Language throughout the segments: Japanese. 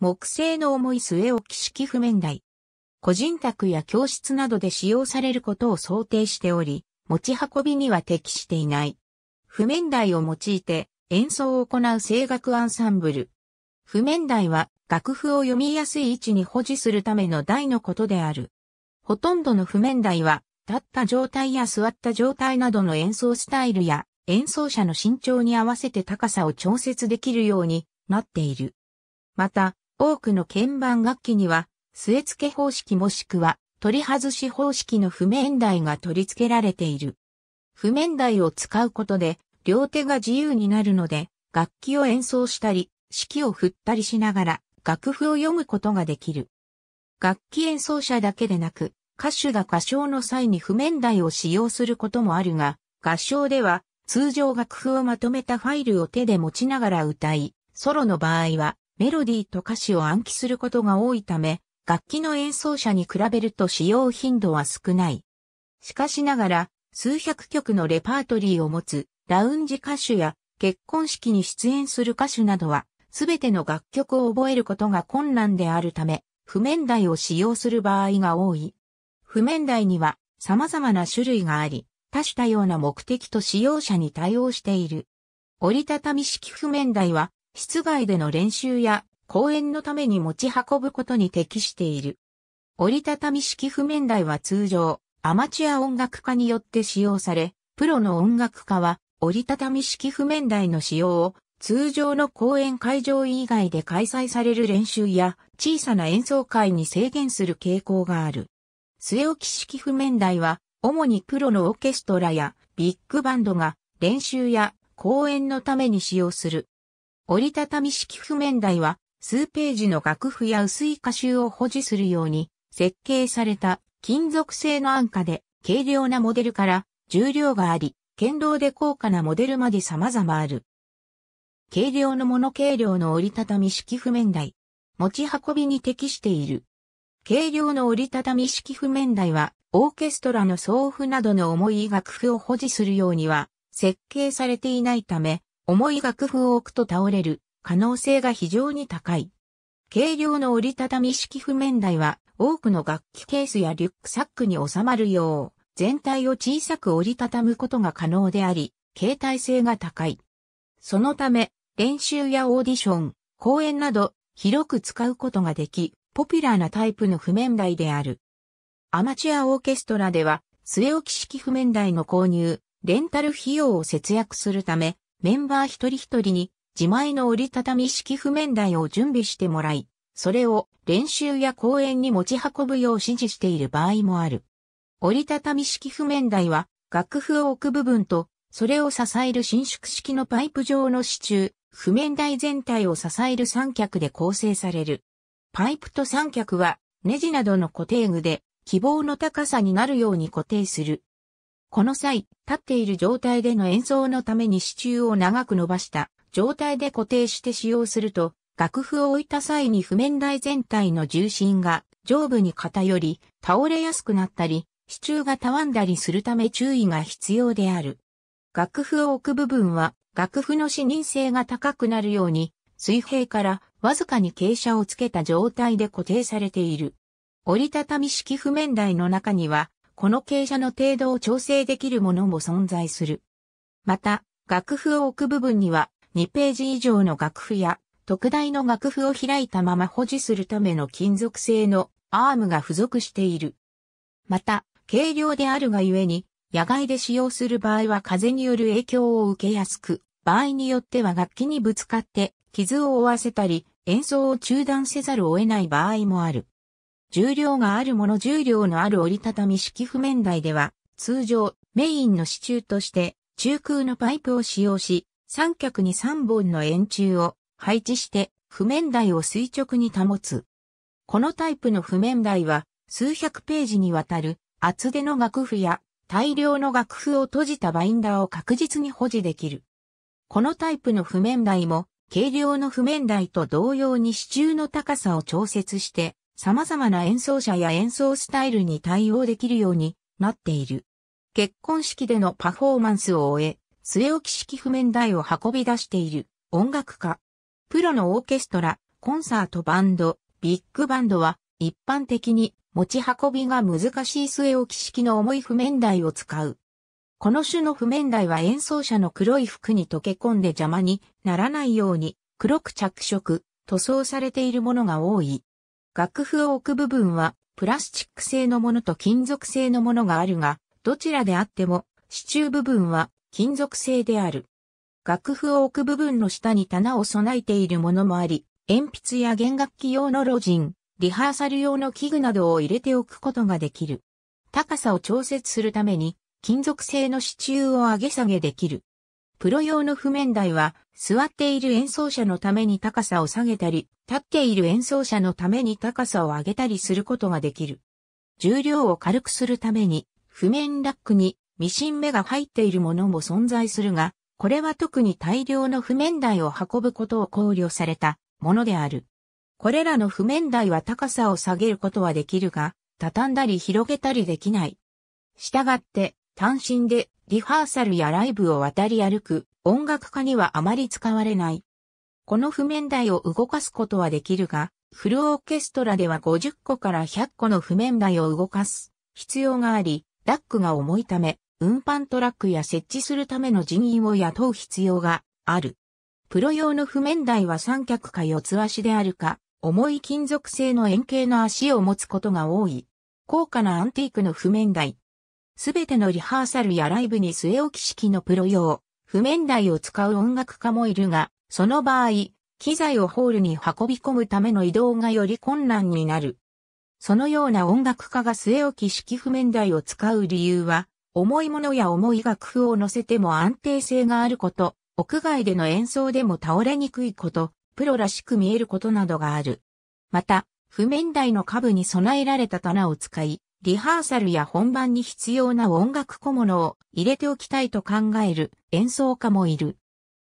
木製の重い末置き式譜面台。個人宅や教室などで使用されることを想定しており、持ち運びには適していない。譜面台を用いて演奏を行う声楽アンサンブル。譜面台は楽譜を読みやすい位置に保持するための台のことである。ほとんどの譜面台は立った状態や座った状態などの演奏スタイルや演奏者の身長に合わせて高さを調節できるようになっている。また、多くの鍵盤楽器には、据え付け方式もしくは、取り外し方式の譜面台が取り付けられている。譜面台を使うことで、両手が自由になるので、楽器を演奏したり、指揮を振ったりしながら、楽譜を読むことができる。楽器演奏者だけでなく、歌手が歌唱の際に譜面台を使用することもあるが、合唱では通常楽譜をまとめたファイルを手で持ちながら歌い、ソロの場合はメロディーと歌詞を暗記することが多いため、楽器の演奏者に比べると使用頻度は少ない。しかしながら、数百曲のレパートリーを持つラウンジ歌手や結婚式に出演する歌手などは、すべての楽曲を覚えることが困難であるため、譜面台を使用する場合が多い。譜面台には様々な種類があり、多種多様な目的と使用者に対応している。折りたたみ式譜面台は室外での練習や公演のために持ち運ぶことに適している。折りたたみ式譜面台は通常、アマチュア音楽家によって使用され、プロの音楽家は折りたたみ式譜面台の使用を通常の公演会場以外で開催される練習や小さな演奏会に制限する傾向がある。据え置き式譜面台は主にプロのオーケストラやビッグバンドが練習や公演のために使用する。折りたたみ式譜面台は、数ページの楽譜や薄い歌集を保持するように、設計された金属製の安価で軽量なモデルから重量があり、堅牢で高価なモデルまで様々ある。軽量のもの軽量の折りたたみ式譜面台。持ち運びに適している。軽量の折りたたみ式譜面台は、オーケストラの奏譜などの重い楽譜を保持するようには、設計されていないため、重い楽譜を置くと倒れる可能性が非常に高い。軽量の折りたたみ式譜面台は多くの楽器ケースやリュックサックに収まるよう全体を小さく折りたたむことが可能であり、携帯性が高い。そのため練習やオーディション、公演など広く使うことができ、ポピュラーなタイプの譜面台である。アマチュアオーケストラでは末置き式譜面台の購入、レンタル費用を節約するため、メンバー一人一人に自前の折りたたみ式譜面台を準備してもらい、それを練習や公演に持ち運ぶよう指示している場合もある。折りたたみ式譜面台は楽譜を置く部分と、それを支える伸縮式のパイプ状の支柱、譜面台全体を支える三脚で構成される。パイプと三脚はネジなどの固定具で希望の高さになるように固定する。この際、立っている状態での演奏のために支柱を長く伸ばした状態で固定して使用すると、楽譜を置いた際に譜面台全体の重心が上部に偏り、倒れやすくなったり、支柱がたわんだりするため注意が必要である。楽譜を置く部分は、楽譜の視認性が高くなるように、水平からわずかに傾斜をつけた状態で固定されている。折りたたみ式譜面台の中には、この傾斜の程度を調整できるものも存在する。また、楽譜を置く部分には、2ページ以上の楽譜や、特大の楽譜を開いたまま保持するための金属製のアームが付属している。また、軽量であるがゆえに、野外で使用する場合は風による影響を受けやすく、場合によっては楽器にぶつかって傷を負わせたり、演奏を中断せざるを得ない場合もある。重量があるもの重量のある折りたたみ式譜面台では、通常、メインの支柱として、中空のパイプを使用し、三脚に3本の円柱を配置して、譜面台を垂直に保つ。このタイプの譜面台は、数百ページにわたる厚手の楽譜や大量の楽譜を閉じたバインダーを確実に保持できる。このタイプの譜面台も、軽量の譜面台と同様に支柱の高さを調節して、様々な演奏者や演奏スタイルに対応できるようになっている。結婚式でのパフォーマンスを終え、末置式譜面台を運び出している音楽家。プロのオーケストラ、コンサートバンド、ビッグバンドは一般的に持ち運びが難しい末置式の重い譜面台を使う。この種の譜面台は演奏者の黒い服に溶け込んで邪魔にならないように黒く着色、塗装されているものが多い。楽譜を置く部分はプラスチック製のものと金属製のものがあるが、どちらであっても支柱部分は金属製である。楽譜を置く部分の下に棚を備えているものもあり、鉛筆や弦楽器用のロジン、リハーサル用の器具などを入れておくことができる。高さを調節するために金属製の支柱を上げ下げできる。プロ用の譜面台は座っている演奏者のために高さを下げたり、立っている演奏者のために高さを上げたりすることができる。重量を軽くするために、譜面ラックにミシン目が入っているものも存在するが、これは特に大量の譜面台を運ぶことを考慮されたものである。これらの譜面台は高さを下げることはできるが、畳んだり広げたりできない。したがって、単身でリハーサルやライブを渡り歩く音楽家にはあまり使われない。この譜面台を動かすことはできるが、フルオーケストラでは50個から100個の譜面台を動かす必要があり、ラックが重いため、運搬トラックや設置するための人員を雇う必要がある。プロ用の譜面台は三脚か四つ足であるか、重い金属製の円形の足を持つことが多い。高価なアンティークの譜面台。すべてのリハーサルやライブに据え置き式のプロ用。譜面台を使う音楽家もいるが、その場合、機材をホールに運び込むための移動がより困難になる。そのような音楽家が据え置き式譜面台を使う理由は、重いものや重い楽譜を乗せても安定性があること、屋外での演奏でも倒れにくいこと、プロらしく見えることなどがある。また、譜面台の下部に備えられた棚を使い、リハーサルや本番に必要な音楽小物を入れておきたいと考える演奏家もいる。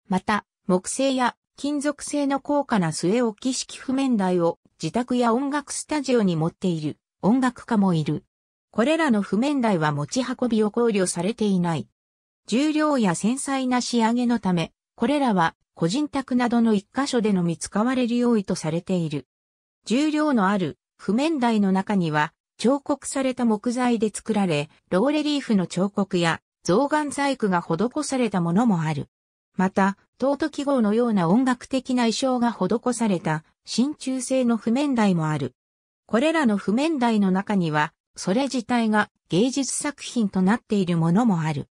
また、木製や金属製の高価な据え置き式譜面台を自宅や音楽スタジオに持っている音楽家もいる。これらの譜面台は持ち運びを考慮されていない。重量や繊細な仕上げのため、これらは個人宅などの一箇所でのみ使われる用意とされている。重量のある譜面台の中には彫刻された木材で作られ、ローレリーフの彫刻や象眼細工が施されたものもある。また、ト記号のような音楽的な衣装が施された、真鍮製の譜面台もある。これらの譜面台の中には、それ自体が芸術作品となっているものもある。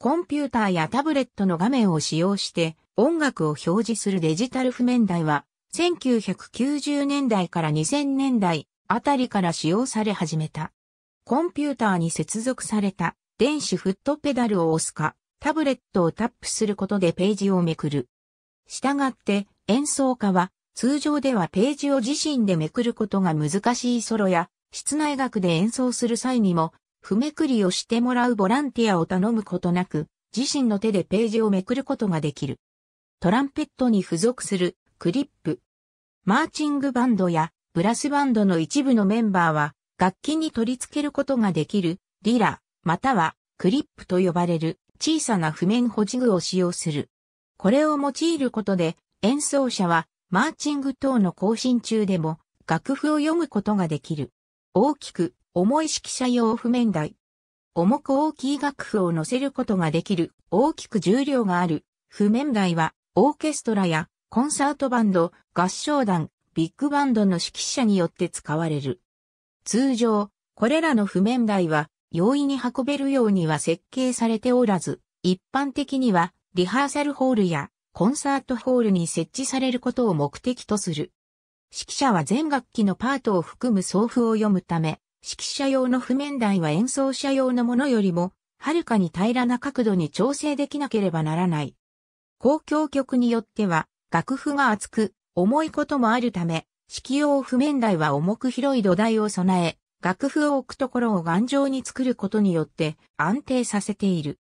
コンピューターやタブレットの画面を使用して音楽を表示するデジタル譜面台は1990年代から2000年代あたりから使用され始めた。コンピューターに接続された電子フットペダルを押すか、タブレットをタップすることでページをめくる。したがって演奏家は通常ではページを自身でめくることが難しいソロや室内楽で演奏する際にも譜めくりをしてもらうボランティアを頼むことなく自身の手でページをめくることができる。トランペットに付属するクリップ。マーチングバンドやブラスバンドの一部のメンバーは、楽器に取り付けることができる、リラ、または、クリップと呼ばれる、小さな譜面保持具を使用する。これを用いることで、演奏者は、マーチング等の更新中でも、楽譜を読むことができる。大きく、重い指揮者用譜面台。重く大きい楽譜を載せることができる、大きく重量がある、譜面台は、オーケストラや、コンサートバンド、合唱団、ビッグバンドの指揮者によって使われる。通常、これらの譜面台は容易に運べるようには設計されておらず、一般的にはリハーサルホールやコンサートホールに設置されることを目的とする。指揮者は全楽器のパートを含む奏譜を読むため、指揮者用の譜面台は演奏者用のものよりも、はるかに平らな角度に調整できなければならない。公共曲によっては、楽譜が厚く、重いこともあるため、式用譜面台は重く広い土台を備え、楽譜を置くところを頑丈に作ることによって安定させている。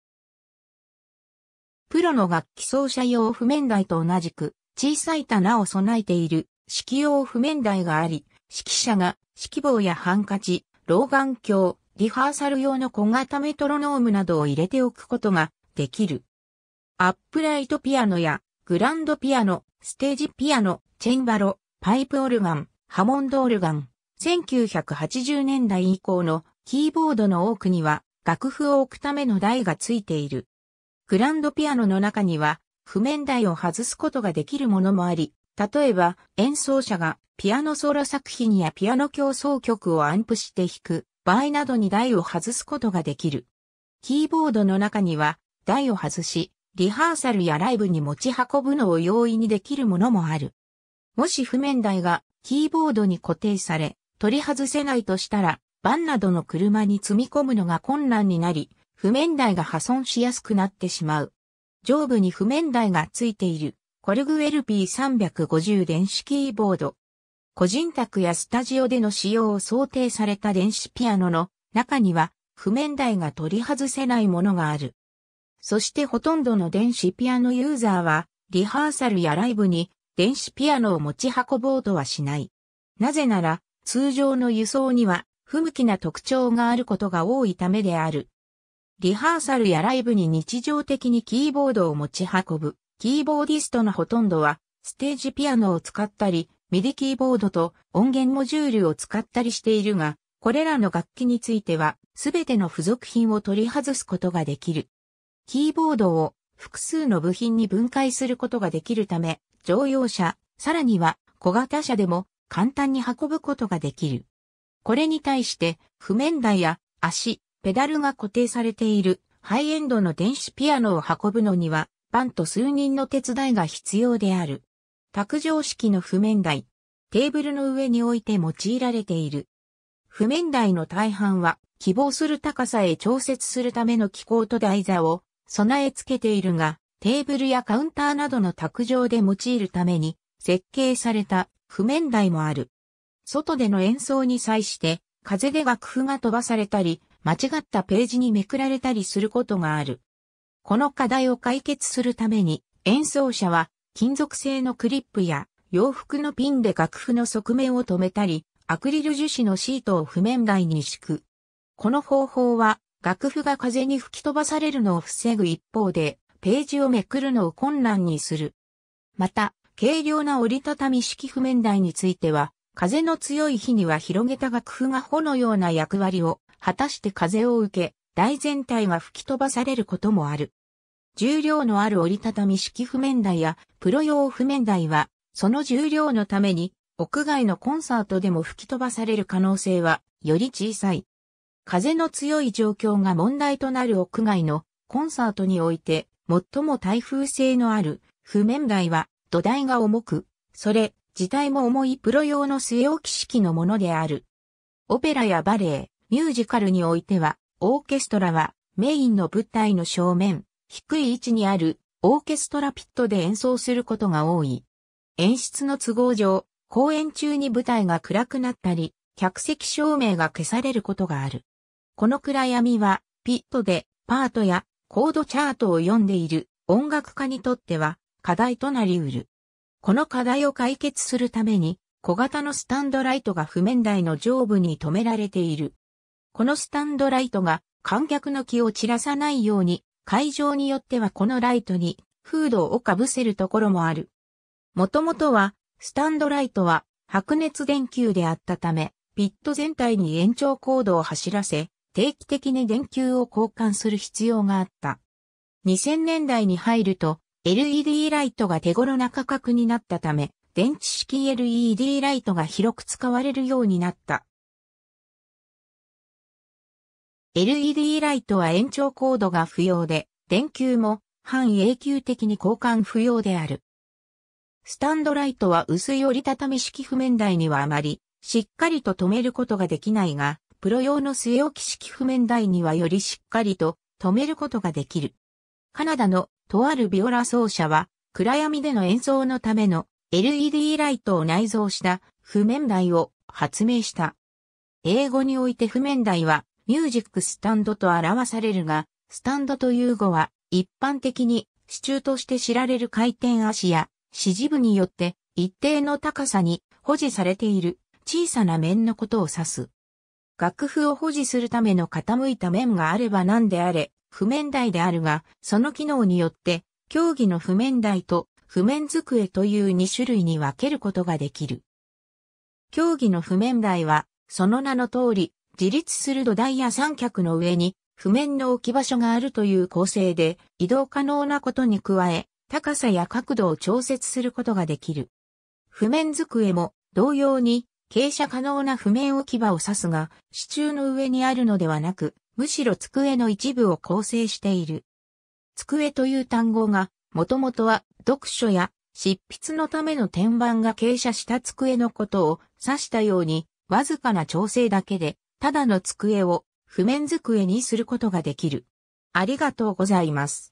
プロの楽器奏者用譜面台と同じく小さい棚を備えている式用譜面台があり、指揮者が指揮棒やハンカチ、老眼鏡、リハーサル用の小型メトロノームなどを入れておくことができる。アップライトピアノやグランドピアノ、ステージピアノ、チェンバロ、パイプオルガン、ハモンドオルガン、1980年代以降のキーボードの多くには楽譜を置くための台がついている。グランドピアノの中には譜面台を外すことができるものもあり、例えば演奏者がピアノソロ作品やピアノ競争曲をアンプして弾く場合などに台を外すことができる。キーボードの中には台を外し、リハーサルやライブに持ち運ぶのを容易にできるものもある。もし譜面台がキーボードに固定され、取り外せないとしたら、バンなどの車に積み込むのが困難になり、譜面台が破損しやすくなってしまう。上部に譜面台がついている、コルグ LP350 電子キーボード。個人宅やスタジオでの使用を想定された電子ピアノの中には譜面台が取り外せないものがある。そしてほとんどの電子ピアノユーザーは、リハーサルやライブに電子ピアノを持ち運ぼうとはしない。なぜなら、通常の輸送には不向きな特徴があることが多いためである。リハーサルやライブに日常的にキーボードを持ち運ぶ。キーボーディストのほとんどは、ステージピアノを使ったり、ミディキーボードと音源モジュールを使ったりしているが、これらの楽器については、すべての付属品を取り外すことができる。キーボードを複数の部品に分解することができるため、乗用車、さらには小型車でも簡単に運ぶことができる。これに対して、譜面台や足、ペダルが固定されているハイエンドの電子ピアノを運ぶのには、バンと数人の手伝いが必要である。卓上式の譜面台、テーブルの上に置いて用いられている。譜面台の大半は、希望する高さへ調節するための機構と台座を備え付けているが、テーブルやカウンターなどの卓上で用いるために設計された譜面台もある。外での演奏に際して風で楽譜が飛ばされたり、間違ったページにめくられたりすることがある。この課題を解決するために演奏者は金属製のクリップや洋服のピンで楽譜の側面を止めたり、アクリル樹脂のシートを譜面台に敷く。この方法は楽譜が風に吹き飛ばされるのを防ぐ一方で、ページをめくるのを困難にする。また、軽量な折りたたみ式譜面台については、風の強い日には広げた楽譜が穂のような役割を果たして風を受け、台全体が吹き飛ばされることもある。重量のある折りたたみ式譜面台やプロ用譜面台は、その重量のために、屋外のコンサートでも吹き飛ばされる可能性は、より小さい。風の強い状況が問題となる屋外のコンサートにおいて、最も台風性のある譜面台は土台が重く、それ自体も重いプロ用の据え置き式のものである。オペラやバレエ、ミュージカルにおいては、オーケストラはメインの舞台の正面、低い位置にあるオーケストラピットで演奏することが多い。演出の都合上、公演中に舞台が暗くなったり、客席照明が消されることがある。この暗闇は、ピットで、パートや、コードチャートを読んでいる音楽家にとっては、課題となり得る。この課題を解決するために、小型のスタンドライトが譜面台の上部に止められている。このスタンドライトが観客の気を散らさないように、会場によってはこのライトにフードをかぶせるところもある。もともとは、スタンドライトは白熱電球であったため、ピット全体に延長コードを走らせ、定期的に電球を交換する必要があった。2000年代に入ると LED ライトが手頃な価格になったため、電池式 LED ライトが広く使われるようになった。LED ライトは延長コードが不要で、電球も半永久的に交換不要である。スタンドライトは薄い折りたたみ式譜面台にはあまりしっかりと止めることができないが、プロ用の据え置き式譜面台にはよりしっかりと止めることができる。カナダのとあるビオラ奏者は暗闇での演奏のための LED ライトを内蔵した譜面台を発明した。英語において譜面台はミュージックスタンドと表されるが、スタンドという語は一般的に支柱として知られる回転足や支持部によって一定の高さに保持されている小さな面のことを指す。楽譜を保持するための傾いた面があれば何であれ、譜面台であるが、その機能によって、競技の譜面台と譜面机という2種類に分けることができる。競技の譜面台は、その名の通り、自立する土台や三脚の上に、譜面の置き場所があるという構成で、移動可能なことに加え、高さや角度を調節することができる。譜面机も同様に傾斜可能な譜面置き場を指すが、支柱の上にあるのではなく、むしろ机の一部を構成している。机という単語が、もともとは読書や執筆のための天板が傾斜した机のことを指したように、わずかな調整だけで、ただの机を譜面机にすることができる。ありがとうございます。